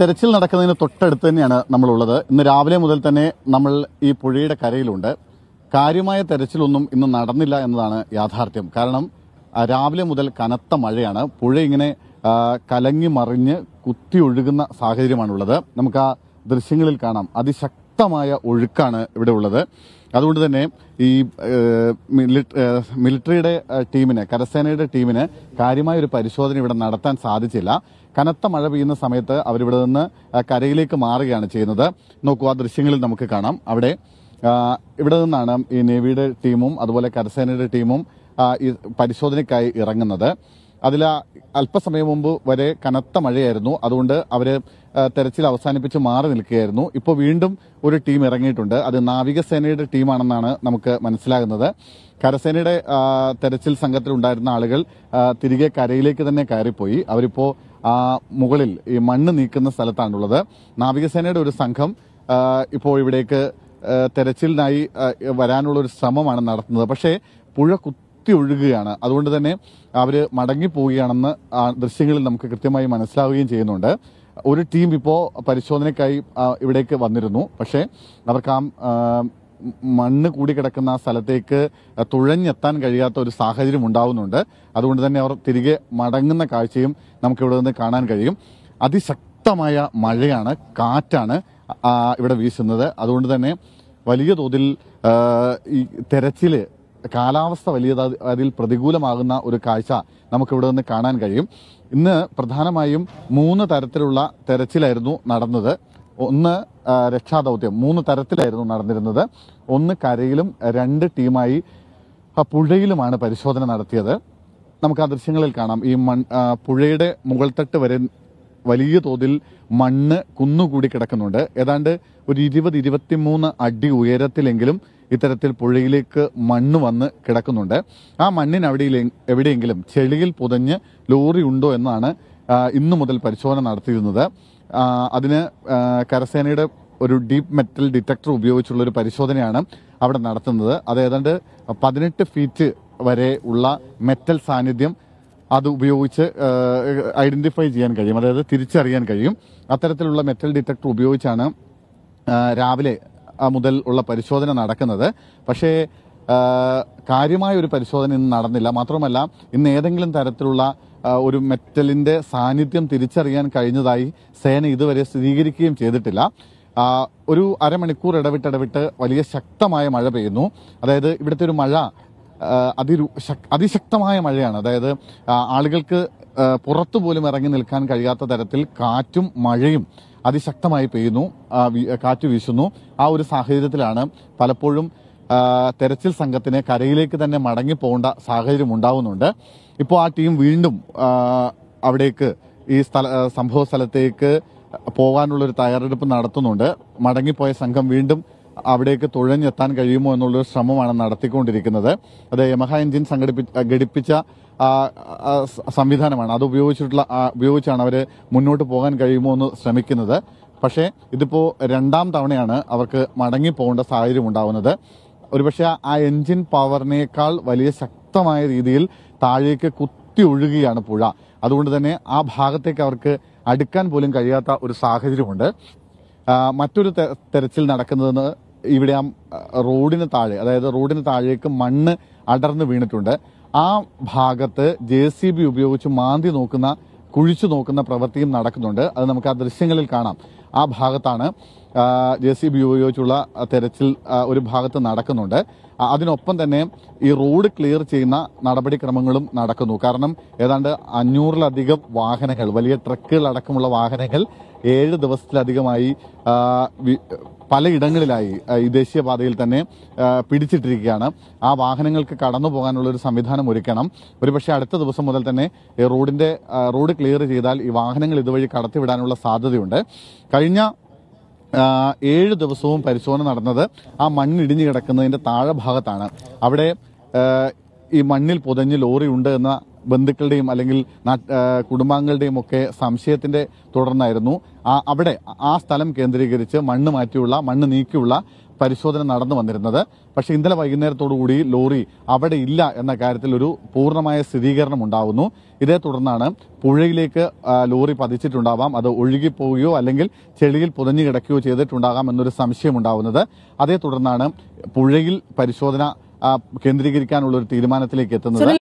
തെരച്ചിൽ നടക്കുന്നതിന് തൊട്ടടുത്ത് തന്നെയാണ് നമ്മളുള്ളത് ഇന്ന് രാവിലെ മുതൽ തന്നെ നമ്മൾ ഈ പുഴയുടെ കരയിലുണ്ട് കാര്യമായ തെരച്ചിലൊന്നും ഇന്ന് നടന്നില്ല എന്നതാണ് യാഥാർത്ഥ്യം കാരണം രാവിലെ മുതൽ കനത്ത മഴയാണ് പുഴ ഇങ്ങനെ കലങ്ങി മറിഞ്ഞ് കുത്തി ഒഴുകുന്ന സാഹചര്യമാണുള്ളത് നമുക്ക് ആ ദൃശ്യങ്ങളിൽ കാണാം അതിശക്തി ശക്തമായ ഒഴുക്കാണ് ഇവിടെ ഉള്ളത് അതുകൊണ്ട് തന്നെ ഈ മിലിറ്ററിയുടെ ടീമിന് കരസേനയുടെ ടീമിന് കാര്യമായ ഒരു പരിശോധന ഇവിടെ നടത്താൻ സാധിച്ചില്ല കനത്ത മഴ പെയ്യുന്ന സമയത്ത് അവരിവിടെ നിന്ന് കരയിലേക്ക് മാറുകയാണ് ചെയ്യുന്നത് നോക്കൂ ആ ദൃശ്യങ്ങളിൽ നമുക്ക് കാണാം അവിടെ ഇവിടെ നിന്നാണ് ഈ നേവിയുടെ ടീമും അതുപോലെ കരസേനയുടെ ടീമും പരിശോധനയ്ക്കായി ഇറങ്ങുന്നത് അതിൽ അല്പസമയം മുമ്പ് വരെ കനത്ത മഴയായിരുന്നു അതുകൊണ്ട് അവർ തെരച്ചിൽ അവസാനിപ്പിച്ച് മാറി നിൽക്കുകയായിരുന്നു ഇപ്പോൾ വീണ്ടും ഒരു ടീം ഇറങ്ങിയിട്ടുണ്ട് അത് നാവികസേനയുടെ ടീമാണെന്നാണ് നമുക്ക് മനസ്സിലാകുന്നത് കരസേനയുടെ തെരച്ചിൽ സംഘത്തിലുണ്ടായിരുന്ന ആളുകൾ തിരികെ കരയിലേക്ക് തന്നെ കയറിപ്പോയി അവരിപ്പോൾ മുകളിൽ ഈ മണ്ണ് നീക്കുന്ന സ്ഥലത്താണുള്ളത് നാവികസേനയുടെ ഒരു സംഘം ഇപ്പോൾ ഇവിടേക്ക് തെരച്ചിലിനായി വരാനുള്ള ഒരു ശ്രമമാണ് നടത്തുന്നത് പക്ഷേ പുഴ കുത്തി കുത്തി ഒഴുകുകയാണ് അതുകൊണ്ട് തന്നെ അവർ മടങ്ങിപ്പോവുകയാണെന്ന് ആ ദൃശ്യങ്ങളിൽ നമുക്ക് കൃത്യമായി മനസ്സിലാവുകയും ചെയ്യുന്നുണ്ട് ഒരു ടീം ഇപ്പോൾ പരിശോധനയ്ക്കായി ഇവിടേക്ക് വന്നിരുന്നു പക്ഷേ അവർക്ക് ആ മണ്ണ് കൂടി ആ സ്ഥലത്തേക്ക് തുഴഞ്ഞെത്താൻ കഴിയാത്ത ഒരു സാഹചര്യം ഉണ്ടാവുന്നുണ്ട് അതുകൊണ്ട് തന്നെ അവർ തിരികെ മടങ്ങുന്ന കാഴ്ചയും നമുക്കിവിടെ നിന്ന് കാണാൻ കഴിയും അതിശക്തമായ മഴയാണ് കാറ്റാണ് ഇവിടെ വീശുന്നത് അതുകൊണ്ട് തന്നെ വലിയ തോതിൽ ഈ തെരച്ചിൽ കാലാവസ്ഥ വലിയ അതിൽ പ്രതികൂലമാകുന്ന ഒരു കാഴ്ച നമുക്കിവിടെ നിന്ന് കാണാൻ കഴിയും ഇന്ന് പ്രധാനമായും മൂന്ന് തരത്തിലുള്ള തെരച്ചിലായിരുന്നു നടന്നത് ഒന്ന് രക്ഷാദൗത്യം മൂന്ന് തരത്തിലായിരുന്നു നടന്നിരുന്നത് ഒന്ന് കരയിലും രണ്ട് ടീമായി പുഴയിലുമാണ് പരിശോധന നടത്തിയത് നമുക്ക് ആ ദൃശ്യങ്ങളിൽ കാണാം ഈ മൺ പുഴയുടെ മുകൾത്തട്ട് വരെ വലിയ തോതിൽ മണ്ണ് കുന്നുകൂടി കിടക്കുന്നുണ്ട് ഏതാണ്ട് ഒരു ഇരുപത് ഇരുപത്തിമൂന്ന് അടി ഉയരത്തിലെങ്കിലും ഇത്തരത്തിൽ പുഴയിലേക്ക് മണ്ണ് വന്ന് കിടക്കുന്നുണ്ട് ആ മണ്ണിന് അവിടെ എവിടെയെങ്കിലും ചെളിയിൽ പുതഞ്ഞ് ലോറി ഉണ്ടോ എന്നാണ് ഇന്നു മുതൽ പരിശോധന നടത്തിയിരുന്നത് അതിന് കരസേനയുടെ ഒരു ഡീപ്പ് മെറ്റൽ ഡിറ്റക്ടർ ഉപയോഗിച്ചുള്ള ഒരു പരിശോധനയാണ് അവിടെ നടത്തുന്നത് അത് ഏതാണ്ട് പതിനെട്ട് ഫീറ്റ് വരെ ഉള്ള മെറ്റൽ സാന്നിധ്യം അത് ഉപയോഗിച്ച് ഐഡന്റിഫൈ ചെയ്യാൻ കഴിയും അതായത് തിരിച്ചറിയാൻ കഴിയും അത്തരത്തിലുള്ള മെറ്റൽ ഡിറ്റക്ടർ ഉപയോഗിച്ചാണ് രാവിലെ മുതൽ ഉള്ള പരിശോധന നടക്കുന്നത് പക്ഷേ കാര്യമായ ഒരു പരിശോധന ഇന്ന് നടന്നില്ല മാത്രമല്ല ഇന്ന് ഏതെങ്കിലും തരത്തിലുള്ള ഒരു മെറ്റലിന്റെ സാന്നിധ്യം തിരിച്ചറിയാൻ കഴിഞ്ഞതായി സേന ഇതുവരെ സ്ഥിരീകരിക്കുകയും ചെയ്തിട്ടില്ല ഒരു അരമണിക്കൂർ ഇടവിട്ട് ഇടവിട്ട് വലിയ ശക്തമായ മഴ പെയ്യുന്നു അതായത് ഇവിടുത്തെ ഒരു മഴ അതിരു അതിശക്തമായ മഴയാണ് അതായത് ആളുകൾക്ക് പുറത്തു പോലും ഇറങ്ങി നിൽക്കാൻ കഴിയാത്ത തരത്തിൽ കാറ്റും മഴയും അതിശക്തമായി പെയ്യുന്നു കാറ്റ് വീശുന്നു ആ ഒരു സാഹചര്യത്തിലാണ് പലപ്പോഴും തെരച്ചിൽ സംഘത്തിന് കരയിലേക്ക് തന്നെ മടങ്ങി പോകേണ്ട സാഹചര്യം ഉണ്ടാവുന്നുണ്ട് ഇപ്പോൾ ആ ടീം വീണ്ടും അവിടേക്ക് ഈ സ്ഥല സംഭവ സ്ഥലത്തേക്ക് പോകാനുള്ളൊരു തയ്യാറെടുപ്പ് നടത്തുന്നുണ്ട് മടങ്ങിപ്പോയ സംഘം വീണ്ടും അവിടേക്ക് തുഴഞ്ഞെത്താൻ കഴിയുമോ എന്നുള്ളൊരു ശ്രമമാണ് നടത്തിക്കൊണ്ടിരിക്കുന്നത് അത് യമഹ എഞ്ചിൻ സംഘടിപ്പി ഘടിപ്പിച്ച സംവിധാനമാണ് അത് ഉപയോഗിച്ചിട്ടുള്ള ഉപയോഗിച്ചാണ് അവർ മുന്നോട്ട് പോകാൻ കഴിയുമോ എന്ന് ശ്രമിക്കുന്നത് പക്ഷേ ഇതിപ്പോൾ രണ്ടാം തവണയാണ് അവർക്ക് മടങ്ങി പോകേണ്ട സാഹചര്യം ഉണ്ടാകുന്നത് ഒരുപക്ഷെ ആ എഞ്ചിൻ പവറിനേക്കാൾ വലിയ ശക്തമായ രീതിയിൽ താഴേക്ക് കുത്തി ഒഴുകുകയാണ് പുഴ അതുകൊണ്ട് തന്നെ ആ ഭാഗത്തേക്ക് അവർക്ക് അടുക്കാൻ പോലും കഴിയാത്ത ഒരു സാഹചര്യമുണ്ട് മറ്റൊരു തെരച്ചിൽ നടക്കുന്നത് ഇവിടെ ആ റോഡിന് താഴെ അതായത് റോഡിന് താഴേക്ക് മണ്ണ് അടർന്ന് വീണിട്ടുണ്ട് ആ ഭാഗത്ത് ജെ സി ബി ഉപയോഗിച്ച് മാന്തി നോക്കുന്ന കുഴിച്ചു നോക്കുന്ന പ്രവൃത്തിയും നടക്കുന്നുണ്ട് അത് നമുക്ക് ആ ദൃശ്യങ്ങളിൽ കാണാം ആ ഭാഗത്താണ് ജെ സി ബി ഉപയോഗിച്ചുള്ള തെരച്ചിൽ ഒരു ഭാഗത്ത് നടക്കുന്നുണ്ട് അതിനൊപ്പം തന്നെ ഈ റോഡ് ക്ലിയർ ചെയ്യുന്ന നടപടിക്രമങ്ങളും നടക്കുന്നു കാരണം ഏതാണ്ട് അഞ്ഞൂറിലധികം വാഹനങ്ങൾ വലിയ ട്രക്കുകൾ അടക്കമുള്ള വാഹനങ്ങൾ ഏഴ് ദിവസത്തിലധികമായി പലയിടങ്ങളിലായി ഈ ദേശീയപാതയിൽ തന്നെ പിടിച്ചിട്ടിരിക്കുകയാണ് ആ വാഹനങ്ങൾക്ക് കടന്നു പോകാനുള്ള ഒരു സംവിധാനം ഒരുക്കണം ഒരുപക്ഷെ അടുത്ത ദിവസം മുതൽ തന്നെ റോഡിൻ്റെ റോഡ് ക്ലിയർ ചെയ്താൽ ഈ വാഹനങ്ങൾ ഇതുവഴി കടത്തിവിടാനുള്ള സാധ്യതയുണ്ട് കഴിഞ്ഞ ഏഴ് ദിവസവും പരിശോധന നടന്നത് ആ മണ്ണിടിഞ്ഞ് കിടക്കുന്നതിൻ്റെ താഴെ ഭാഗത്താണ് അവിടെ ഈ മണ്ണിൽ പുതഞ്ഞ് ലോറി ഉണ്ട് എന്ന ബന്ധുക്കളുടെയും അല്ലെങ്കിൽ കുടുംബാംഗങ്ങളുടെയും ഒക്കെ സംശയത്തിന്റെ തുടർന്നായിരുന്നു അവിടെ ആ സ്ഥലം കേന്ദ്രീകരിച്ച് മണ്ണ് മാറ്റിയുള്ള മണ്ണ് നീക്കിയുള്ള പരിശോധന നടന്നു വന്നിരുന്നത് പക്ഷേ ഇന്നലെ വൈകുന്നേരത്തോടുകൂടി ലോറി അവിടെ ഇല്ല എന്ന കാര്യത്തിൽ ഒരു പൂർണ്ണമായ സ്ഥിരീകരണം ഉണ്ടാവുന്നു ഇതേ തുടർന്നാണ് പുഴയിലേക്ക് ലോറി പതിച്ചിട്ടുണ്ടാവാം അത് ഒഴുകിപ്പോവുകയോ അല്ലെങ്കിൽ ചെളിയിൽ പുതഞ്ഞു കിടക്കുകയോ ചെയ്തിട്ടുണ്ടാകാം എന്നൊരു സംശയം ഉണ്ടാവുന്നത് അതേ തുടർന്നാണ് പുഴയിൽ പരിശോധന കേന്ദ്രീകരിക്കാനുള്ള ഒരു തീരുമാനത്തിലേക്ക് എത്തുന്നത്